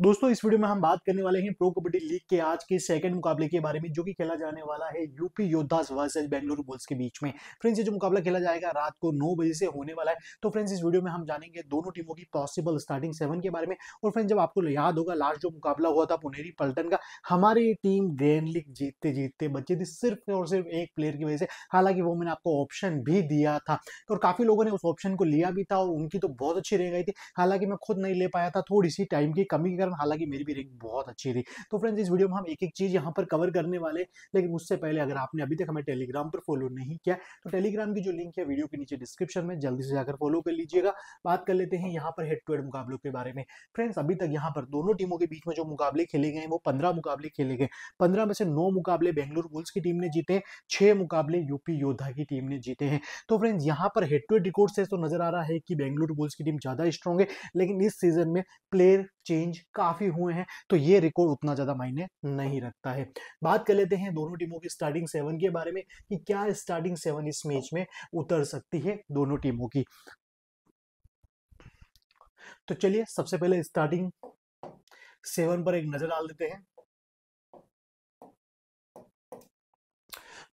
दोस्तों इस वीडियो में हम बात करने वाले हैं प्रो कबड्डी लीग के आज के सेकंड मुकाबले के बारे में जो कि खेला जाने वाला है यूपी योद्धास वर्सेज बेंगलुरु बुल्स के बीच में फ्रेंड्स ये जो मुकाबला खेला जाएगा रात को नौ बजे से होने वाला है तो फ्रेंड्स इस वीडियो में हम जानेंगे दोनों टीमों की पॉसिबल स्टार्टिंग सेवन के बारे में और फ्रेंड्स जब आपको याद होगा लास्ट जो मुकाबला हुआ था पुनेरी पल्टन का हमारी टीम ग्रैंड लीग जीतते जीतते बच्चे थी सिर्फ और सिर्फ एक प्लेयर की वजह से हालांकि वो मैंने आपको ऑप्शन भी दिया था और काफी लोगों ने उस ऑप्शन को लिया भी था और उनकी तो बहुत अच्छी रह गई थी हालांकि मैं खुद नहीं ले पाया था थोड़ी सी टाइम की कमी कारण हालांकि मेरी भी रिंग बहुत अच्छी थी तो फ्रेंड्स इस वीडियो में हम एक एक चीज़ यहाँ पर कवर करने वाले लेकिन उससे पहले अगर आपने अभी तक हमें टेलीग्राम पर फॉलो नहीं किया तो टेलीग्राम की जो लिंक है वीडियो के नीचे डिस्क्रिप्शन में जल्दी से जाकर फॉलो कर लीजिएगा बात कर लेते हैं यहाँ पर हेड टू हेड मुकाबलों के बारे में फ्रेंड्स अभी तक यहाँ पर दोनों टीमों के बीच में जो मुकाबले खेले गए वो पंद्रह मुकाबले खेले गए पंद्रह में से नौ मुकाबले बेंगलुरु बुल्स की टीम ने जीते हैं छह मुकाबले यूपी योद्धा की टीम ने जीते हैं तो फ्रेंड्स यहाँ पर हेड टू हेड रिकॉर्ड से तो नजर आ रहा है कि बेंगलुरु बुल्स की टीम ज्यादा स्ट्रॉन्ग है लेकिन इस सीजन में प्लेयर चेंज काफी हुए हैं तो ये रिकॉर्ड उतना ज्यादा मायने नहीं रखता है बात कर लेते हैं दोनों टीमों की स्टार्टिंग सेवन के बारे में कि क्या स्टार्टिंग सेवन इस मैच में उतर सकती है दोनों टीमों की तो चलिए सबसे पहले स्टार्टिंग सेवन पर एक नजर डाल देते हैं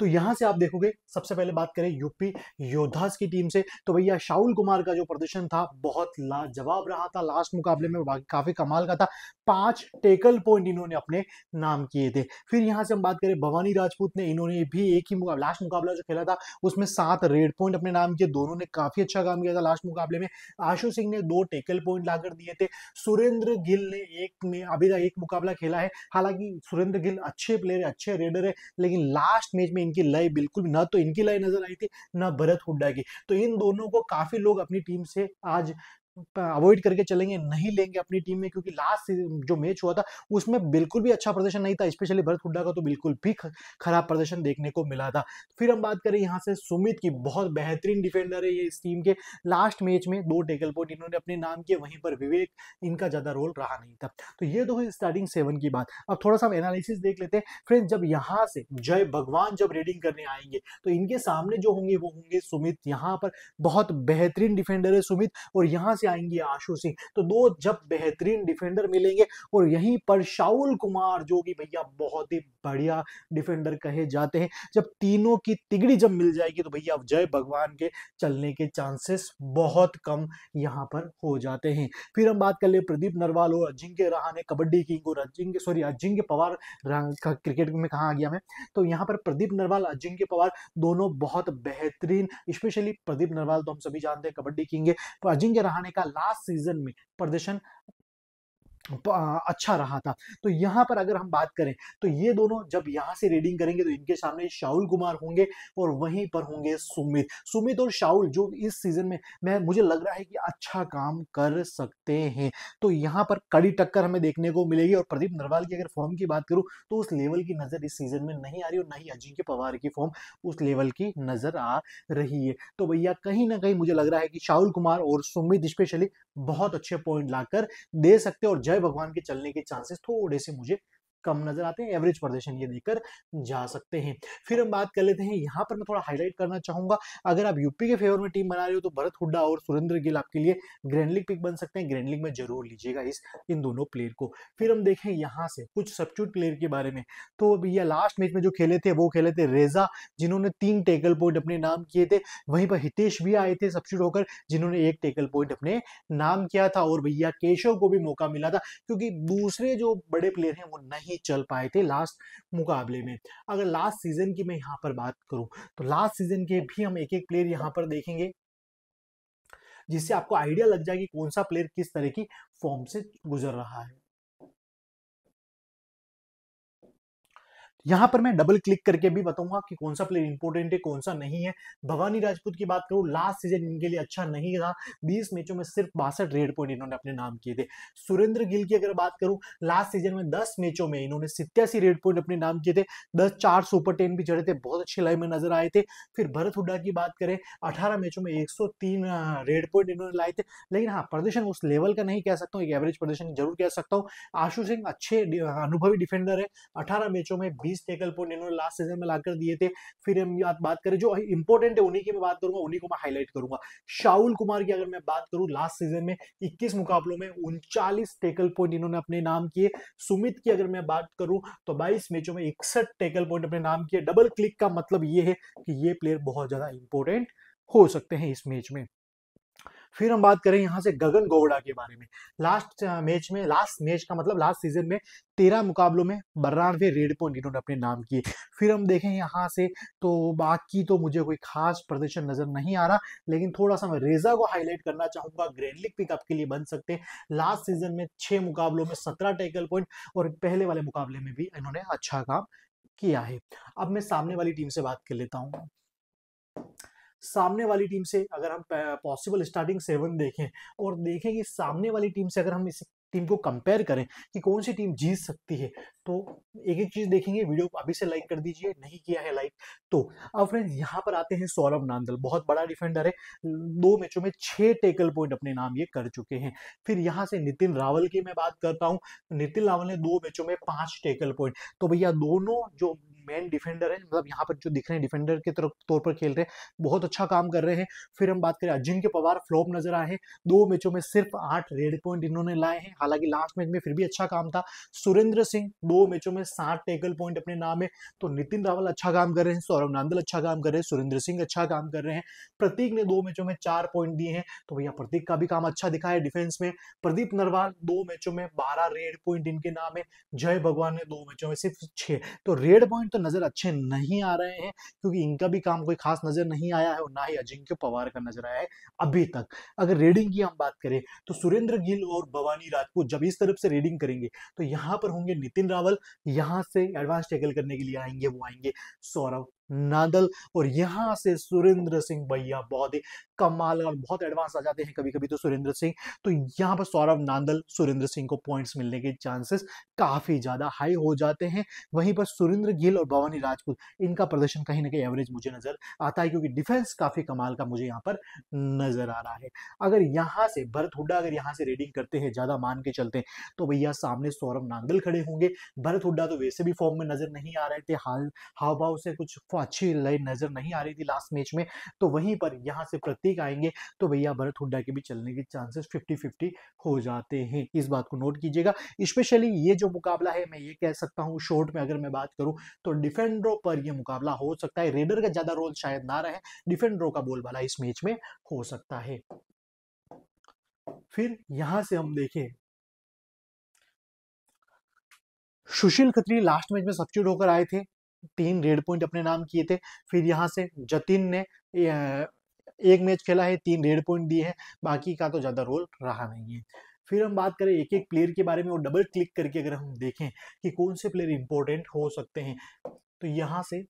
तो यहां से आप देखोगे सबसे पहले बात करें यूपी योद्धास की टीम से तो भैया शाहुल कुमार का जो प्रदर्शन था बहुत लाजवाब रहा था लास्ट मुकाबले में काफी कमाल का था पांच टेकल पॉइंट इन्होंने अपने नाम किए थे फिर यहां से हम बात करें भवानी राजपूत ने इन्होंने भी एक ही मुकाबला लास्ट मुकाबला जो खेला था उसमें सात रेड पॉइंट अपने नाम किए दोनों ने काफी अच्छा काम किया था लास्ट मुकाबले में आशु सिंह ने दो टेकल पॉइंट लाकर दिए थे सुरेंद्र गिल ने एक में अभी तक एक मुकाबला खेला है हालांकि सुरेंद्र गिल अच्छे प्लेयर है अच्छे रेडर है लेकिन लास्ट मैच में इनकी लय बिल्कुल ना तो इनकी लय नजर आई थी ना भरत हुड्डा की तो इन दोनों को काफी लोग अपनी टीम से आज अवॉइड करके चलेंगे नहीं लेंगे अपनी टीम में क्योंकि लास्ट जो मैच हुआ था उसमें बिल्कुल भी अच्छा प्रदर्शन नहीं था स्पेशली भरत हुड्डा का तो बिल्कुल भी खराब प्रदर्शन देखने को मिला था फिर हम बात करें यहाँ से सुमित की बहुत बेहतरीन डिफेंडर है ये इस टीम के लास्ट मैच में दो टेकल पॉइंट इन्होंने अपने नाम किए वहीं पर विवेक इनका ज़्यादा रोल रहा नहीं था तो ये तो है स्टार्टिंग सेवन की बात अब थोड़ा सा हम एनालिसिस देख लेते हैं फ्रेंड जब यहाँ से जय भगवान जब रेडिंग करने आएंगे तो इनके सामने जो होंगे वो होंगे सुमित यहाँ पर बहुत बेहतरीन डिफेंडर है सुमित और यहाँ से जाएंगी आशु सिंह तो दो जब बेहतरीन डिफेंडर मिलेंगे और यहीं पर शाहुल कुमार जो कि भैया बहुत ही बढ़िया डिफेंडर कहे जाते हैं जब तीनों की तिगड़ी जब मिल जाएगी तो भैया जय भगवान के चलने के चांसेस बहुत कम यहाँ पर हो जाते हैं फिर हम बात कर ले प्रदीप नरवाल और अजिंक्य रहाने कबड्डी किंग और अजिंक्य सॉरी अजिंक्य पवार क्रिकेट में कहा आ गया मैं तो यहाँ पर प्रदीप नरवाल अजिंक्य पवार दोनों बहुत बेहतरीन स्पेशली प्रदीप नरवाल तो हम सभी जानते हैं कबड्डी किंग है तो अजिंक्य रहाने का का लास्ट सीजन में प्रदर्शन अच्छा रहा था तो यहाँ पर अगर हम बात करें तो ये दोनों जब यहाँ से रीडिंग करेंगे तो इनके सामने शाहुल कुमार होंगे और वहीं पर होंगे सुमित सुमित और शाहुल जो इस सीजन में मैं मुझे लग रहा है कि अच्छा काम कर सकते हैं तो यहाँ पर कड़ी टक्कर हमें देखने को मिलेगी और प्रदीप नरवाल की अगर फॉर्म की बात करूँ तो उस लेवल की नज़र इस सीजन में नहीं आ रही और ना ही अजिंक्य पवार की फॉर्म उस लेवल की नज़र आ रही है तो भैया कहीं ना कहीं मुझे लग रहा है कि शाहुल कुमार और सुमित स्पेशली बहुत अच्छे पॉइंट लाकर दे सकते और जय भगवान के चलने के चांसेस थोड़े से मुझे कम नजर आते हैं एवरेज प्रदर्शन ये देकर जा सकते हैं फिर हम बात कर लेते हैं यहाँ पर मैं थोड़ा हाईलाइट करना चाहूंगा अगर आप यूपी के फेवर में टीम बना रहे हो तो भरत हुड्डा और सुरेंद्र गिल आपके लिए ग्रैंड लीग पिक बन सकते हैं ग्रैंड लीग में जरूर लीजिएगा इस इन दोनों प्लेयर को फिर हम देखें यहाँ से कुछ सब्स्टिट्यूट प्लेयर के बारे में तो भैया लास्ट मैच में जो खेले थे वो खेले थे रेजा जिन्होंने तीन टेकल पॉइंट अपने नाम किए थे वहीं पर हितेश भी आए थे सब्स्टिट्यूट होकर जिन्होंने एक टेकल पॉइंट अपने नाम किया था और भैया केशव को भी मौका मिला था क्योंकि दूसरे जो बड़े प्लेयर हैं वो नहीं नहीं चल पाए थे लास्ट मुकाबले में अगर लास्ट सीजन की मैं यहाँ पर बात करूँ तो लास्ट सीजन के भी हम एक एक प्लेयर यहाँ पर देखेंगे जिससे आपको आइडिया लग जाए कि कौन सा प्लेयर किस तरह की फॉर्म से गुजर रहा है यहाँ पर मैं डबल क्लिक करके भी बताऊंगा कि कौन सा प्लेयर इंपोर्टेंट है कौन सा नहीं है भवानी राजपूत की बात करूं लास्ट सीजन इनके लिए अच्छा नहीं था बीस मैचों में सिर्फ बासठ रेड पॉइंट इन्होंने अपने नाम किए थे सुरेंद्र गिल की अगर बात करूं लास्ट सीजन में 10 मैचों में इन्होंने सितयासी रेड पॉइंट अपने नाम किए थे दस चार सुपर टेन भी चढ़े थे बहुत अच्छे लाइन में नजर आए थे फिर भरत हुड्डा की बात करें अठारह मैचों में एक रेड पॉइंट इन्होंने लाए थे लेकिन हाँ प्रदर्शन उस लेवल का नहीं कह सकता हूँ एक एवरेज प्रदर्शन जरूर कह सकता हूँ आशु सिंह अच्छे अनुभवी डिफेंडर है अठारह मैचों में बीस टैकल पॉइंट इन्होंने लास्ट सीजन में लाकर दिए थे फिर हम बात करें जो इंपॉर्टेंट है उन्हीं की मैं बात करूंगा उन्हीं को मैं हाईलाइट करूंगा शाहुल कुमार की अगर मैं बात करूं लास्ट सीजन में इक्कीस मुकाबलों में उनचालीस टेकल पॉइंट इन्होंने अपने नाम किए सुमित की अगर मैं बात करूं तो बाईस मैचों में इकसठ टेकल पॉइंट अपने नाम किए डबल क्लिक का मतलब ये है कि ये प्लेयर बहुत ज्यादा इंपॉर्टेंट हो सकते हैं इस मैच में फिर हम बात करें यहाँ से गगन गोवड़ा के बारे में लास्ट मैच uh, में लास्ट मैच का मतलब लास्ट सीजन में तेरह मुकाबलों में बरानवे रेड पॉइंट इन्होंने अपने नाम किए फिर हम देखें यहाँ से तो बाकी तो मुझे कोई खास प्रदर्शन नजर नहीं आ रहा लेकिन थोड़ा सा मैं रेजा को हाईलाइट करना चाहूंगा ग्रैंडलिक पिकअप के लिए बन सकते हैं लास्ट सीजन में छह मुकाबलों में सत्रह टेकल पॉइंट और पहले वाले मुकाबले में भी इन्होंने अच्छा काम किया है अब मैं सामने वाली टीम से बात कर लेता हूँ सामने वाली टीम से अगर हम पॉसिबल स्टार्टिंग सेवन देखें और देखें कि सामने वाली टीम से अगर हम इस टीम को कंपेयर करें कि कौन सी टीम जीत सकती है तो एक एक चीज देखेंगे वीडियो को अभी से लाइक कर दीजिए नहीं किया है लाइक तो अब फ्रेंड्स यहाँ पर आते हैं सौरभ नांदल बहुत बड़ा डिफेंडर है दो मैचों में छह टेकल पॉइंट अपने नाम ये कर चुके हैं फिर यहाँ से नितिन रावल की मैं बात करता हूँ नितिन रावल ने दो मैचों में पांच टेकल पॉइंट तो भैया दोनों जो मेन डिफेंडर है मतलब यहाँ पर जो दिख रहे हैं डिफेंडर के तौर पर खेल रहे हैं बहुत अच्छा काम कर रहे हैं फिर हम बात करें अजिंक्य पवार फ्लॉप नजर आए हैं दो मैचों में सिर्फ आठ रेड पॉइंट इन्होंने लाए हैं हालांकि लास्ट मैच में फिर भी अच्छा काम था सुरेंद्र सिंह दो मैचों में सात टेकल पॉइंट अपने नाम है तो नितिन रावल अच्छा काम कर रहे हैं सौरभ नांदल अच्छा काम कर रहे हैं सुरेंद्र सिंह अच्छा काम कर रहे हैं प्रतीक ने दो मैचों में चार पॉइंट दिए हैं तो भैया प्रतीक का भी काम अच्छा दिखा है डिफेंस में प्रदीप नरवाल दो मैचों में बारह रेड पॉइंट इनके नाम है जय भगवान ने दो मैचों में सिर्फ छह तो रेड पॉइंट तो नजर अच्छे नहीं आ रहे हैं क्योंकि इनका भी काम कोई खास नजर नहीं आया है और ना ही अजिंक्य पवार का नजर आया है अभी तक अगर रेडिंग की हम बात करें तो सुरेंद्र गिल और भवानी राजपूत जब इस तरफ से रेडिंग करेंगे तो यहाँ पर होंगे नितिन रावल यहां से एडवांस टैकल करने के लिए आएंगे वो आएंगे सौरभ नादल और यहां से सुरेंद्र सिंह भैया बहुत ही कमाल और बहुत एडवांस आ जाते हैं कभी कभी तो सुरेंद्र सिंह तो यहाँ पर सौरभ नांदल सुरेंद्र सिंह को पॉइंट्स मिलने के चांसेस काफ़ी ज़्यादा हाई हो जाते हैं वहीं पर सुरेंद्र गिल और भवानी राजपूत इनका प्रदर्शन कहीं ना कहीं एवरेज मुझे नज़र आता है क्योंकि डिफेंस काफ़ी कमाल का मुझे यहाँ पर नज़र आ रहा है अगर यहाँ से भरत हुड्डा अगर यहाँ से रेडिंग करते हैं ज़्यादा मान के चलते तो भैया सामने सौरभ नांदल खड़े होंगे भरत हुड्डा तो वैसे भी फॉर्म में नज़र नहीं आ रहे थे हाल हाव भाव से कुछ अच्छी लाइन नजर नहीं आ रही थी लास्ट मैच में तो वहीं पर यहाँ से प्रतीक आएंगे तो भैया भरत हुड्डा के भी चलने के चांसेस फिफ्टी फिफ्टी हो जाते हैं इस बात को नोट कीजिएगा स्पेशली ये जो मुकाबला है मैं ये कह सकता हूँ शॉर्ट में अगर मैं बात करूँ तो डिफेंडरों पर यह मुकाबला हो सकता है रेडर का ज्यादा रोल शायद ना रहे डिफेंडरों का बोलबाला इस मैच में हो सकता है फिर यहां से हम देखें सुशील खत्री लास्ट मैच में सब्सिट्यूट होकर आए थे तीन रेड पॉइंट अपने नाम किए थे फिर यहाँ से जतिन ने एक मैच खेला है तीन रेड पॉइंट दिए हैं बाकी का तो ज़्यादा रोल रहा नहीं है फिर हम बात करें एक एक प्लेयर के बारे में और डबल क्लिक करके अगर हम देखें कि कौन से प्लेयर इंपॉर्टेंट हो सकते हैं तो यहाँ से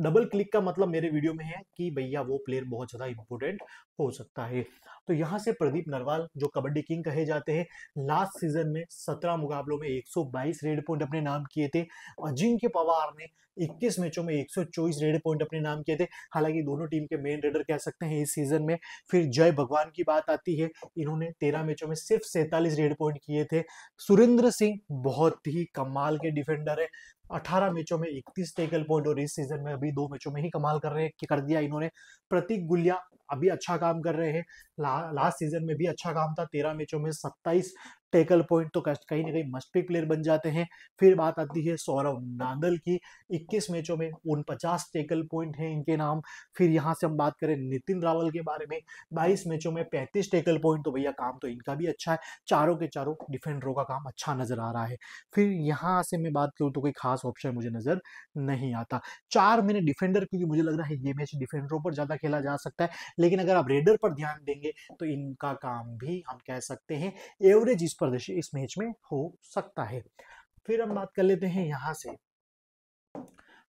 डबल क्लिक का मतलब मेरे वीडियो में है कि भैया वो प्लेयर बहुत ज़्यादा इंपॉर्टेंट हो सकता है तो यहाँ से प्रदीप नरवाल जो कबड्डी किंग कहे जाते हैं लास्ट सीजन में 17 मुकाबलों में 122 रेड पॉइंट अपने नाम किए थे अजिंक्य पवार ने 21 मैचों में 124 रेड पॉइंट अपने नाम किए थे हालांकि दोनों टीम के मेन रेडर कह सकते हैं इस सीजन में फिर जय भगवान की बात आती है इन्होंने 13 मैचों में सिर्फ सैंतालीस रेड पॉइंट किए थे सुरेंद्र सिंह बहुत ही कमाल के डिफेंडर है 18 मैचों में 31 टेकल पॉइंट और इस सीजन में अभी दो मैचों में ही कमाल कर रहे हैं कर दिया इन्होंने प्रतीक गुलिया अभी अच्छा काम कर रहे हैं ला, लास्ट सीजन में भी अच्छा काम था तेरह मैचों में सत्ताईस टेकल पॉइंट तो कहीं ना कहीं मस्ट पिक प्लेयर बन जाते हैं फिर बात आती है सौरव नांदल की 21 मैचों में उन पचास टेकल पॉइंट हैं इनके नाम फिर यहाँ से हम बात करें नितिन रावल के बारे में 22 मैचों में 35 टेकल पॉइंट तो भैया काम तो इनका भी अच्छा है चारों के चारों डिफेंडरों का काम अच्छा नजर आ रहा है फिर यहाँ से मैं बात करूँ तो कोई खास ऑप्शन मुझे नजर नहीं आता चार मैंने डिफेंडर क्योंकि मुझे लग रहा है ये मैच डिफेंडरों पर ज्यादा खेला जा सकता है लेकिन अगर आप रेडर पर ध्यान देंगे तो इनका काम भी हम कह सकते हैं एवरेज इस स्पर्धेशी इस मैच में हो सकता है फिर हम बात कर लेते हैं यहाँ से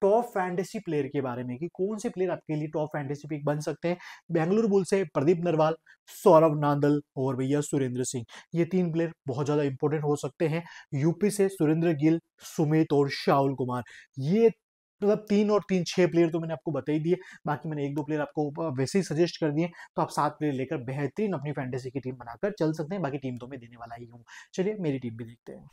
टॉप फैंटेसी प्लेयर के बारे में कि कौन से प्लेयर आपके लिए टॉप फैंटेसी पिक बन सकते हैं बेंगलुरु बुल से प्रदीप नरवाल सौरभ नांदल और भैया सुरेंद्र सिंह ये तीन प्लेयर बहुत ज़्यादा इंपॉर्टेंट हो सकते हैं यूपी से सुरेंद्र गिल सुमित और शाहुल कुमार ये मतलब तीन और तीन छः प्लेयर तो मैंने आपको बता ही दिए बाकी मैंने एक दो प्लेयर आपको वैसे ही सजेस्ट कर दिए तो आप सात प्लेयर लेकर बेहतरीन अपनी फैंटेसी की टीम बनाकर चल सकते हैं बाकी टीम तो मैं देने वाला ही हूँ चलिए मेरी टीम भी देखते हैं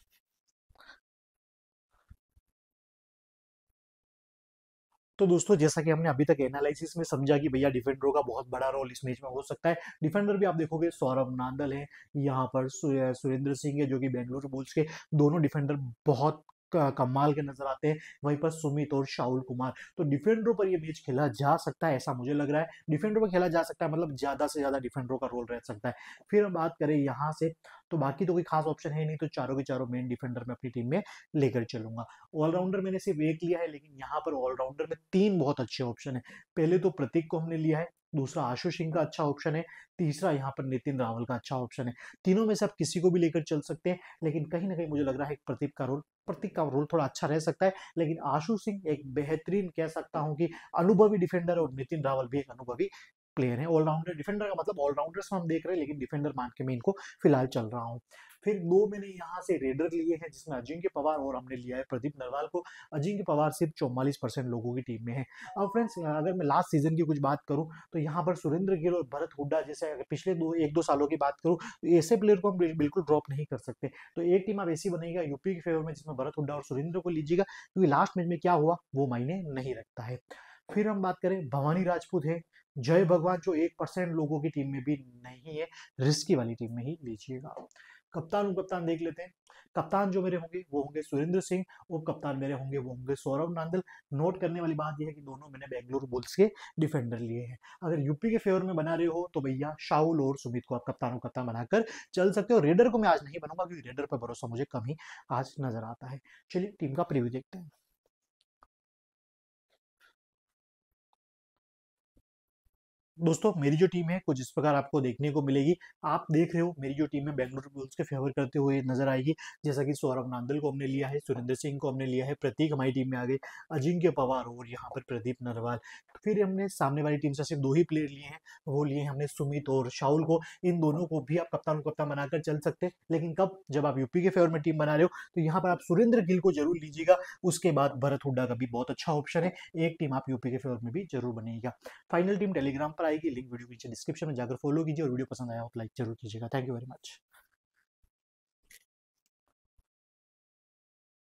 तो दोस्तों जैसा कि हमने अभी तक एनालिसिस में समझा कि भैया डिफेंडरों का बहुत बड़ा रोल इस मैच में हो सकता है डिफेंडर भी आप देखोगे सौरभ नांदल है यहाँ पर सुरेंद्र सिंह है जो कि बेंगलुरु बुल्स के दोनों डिफेंडर बहुत कमाल के नजर आते हैं वहीं पर सुमित और शाहुल कुमार तो डिफेंडरों पर यह मैच खेला जा सकता है ऐसा मुझे लग रहा है डिफेंडरों पर खेला जा सकता है मतलब ज्यादा से ज्यादा डिफेंडरों का रोल रह सकता है फिर हम बात करें यहाँ से तो बाकी तो कोई खास ऑप्शन है नहीं तो चारों के चारों मेन डिफेंडर में अपनी टीम में लेकर चलूंगा ऑलराउंडर मैंने सिर्फ एक लिया है लेकिन यहाँ पर ऑलराउंडर में तीन बहुत अच्छे ऑप्शन है पहले तो प्रतीक को हमने लिया है दूसरा आशु सिंह का अच्छा ऑप्शन है तीसरा यहाँ पर नितिन रावल का अच्छा ऑप्शन है तीनों में से आप किसी को भी लेकर चल सकते हैं लेकिन कहीं ना कहीं मुझे लग रहा है प्रतीक का रोल प्रतीक का रोल थोड़ा अच्छा रह सकता है लेकिन आशु सिंह एक बेहतरीन कह सकता हूं कि अनुभवी डिफेंडर और नितिन रावल भी एक अनुभवी प्लेयर है ऑलराउंडर डिफेंडर का मतलब ऑलराउंडर्स तो हम देख रहे हैं लेकिन डिफेंडर मान के मैं इनको फिलहाल चल रहा हूँ फिर दो मैंने यहाँ से रेडर लिए हैं जिसमें अजिंक्य पवार और हमने लिया है प्रदीप नरवाल को अजिंक्य पवार सिर्फ चौवालीस परसेंट लोगों की टीम में है अब फ्रेंड्स अगर मैं लास्ट सीजन की कुछ बात करूँ तो यहाँ पर सुरेंद्र गिल और भरत हुड्डा जैसे अगर पिछले दो एक दो सालों की बात करूँ तो ऐसे प्लेयर को हम बिल्कुल ड्रॉप नहीं कर सकते तो एक टीम आप ऐसी बनेगा यूपी के फेवर में जिसमें भरत हुड्डा और सुरेंद्र को लीजिएगा क्योंकि लास्ट मैच में क्या हुआ वो मायने नहीं रखता है फिर हम बात करें भवानी राजपूत है जय भगवान जो एक परसेंट लोगों की टीम में भी नहीं है रिस्की वाली टीम में ही लीजिएगा कप्तान कप्तान देख लेते हैं कप्तान जो मेरे होंगे वो होंगे सुरेंद्र सिंह उप कप्तान मेरे होंगे वो होंगे सौरभ नांदल नोट करने वाली बात यह है कि दोनों मैंने बेंगलुरु बुल्स के डिफेंडर लिए हैं अगर यूपी के फेवर में बना रहे हो तो भैया शाहुल और सुमित को आप कप्तान और कप्तान बनाकर चल सकते हो रेडर को मैं आज नहीं बनूंगा क्योंकि रेडर पर भरोसा मुझे कम ही आज नजर आता है चलिए टीम का प्रिव्यू देखते हैं दोस्तों मेरी जो टीम है कुछ इस प्रकार आपको देखने को मिलेगी आप देख रहे हो मेरी जो टीम है बेंगलुरु बुल्स के फेवर करते हुए नजर आएगी जैसा कि सौरभ नांदल को हमने लिया है सुरेंद्र सिंह को हमने लिया है प्रतीक हमारी टीम में आ गए अजिंक्य पवार और यहाँ पर प्रदीप नरवाल फिर हमने सामने वाली टीम से सिर्फ दो ही प्लेयर लिए हैं वो लिए हमने सुमित और शाहुल को इन दोनों को भी आप कप्तान कप्तान बनाकर चल सकते हैं लेकिन कब जब आप यूपी के फेवर में टीम बना रहे हो तो यहाँ पर आप सुरेंद्र गिल को जरूर लीजिएगा उसके बाद भरत हुड्डा का भी बहुत अच्छा ऑप्शन है एक टीम आप यूपी के फेवर में भी जरूर बनेगा फाइनल टीम टेलीग्राम पर आएगी लिंक वीडियो नीचे डिस्क्रिप्शन में जाकर फॉलो कीजिए और वीडियो पसंद आया हो तो लाइक जरूर कीजिएगा थैंक यू वेरी मच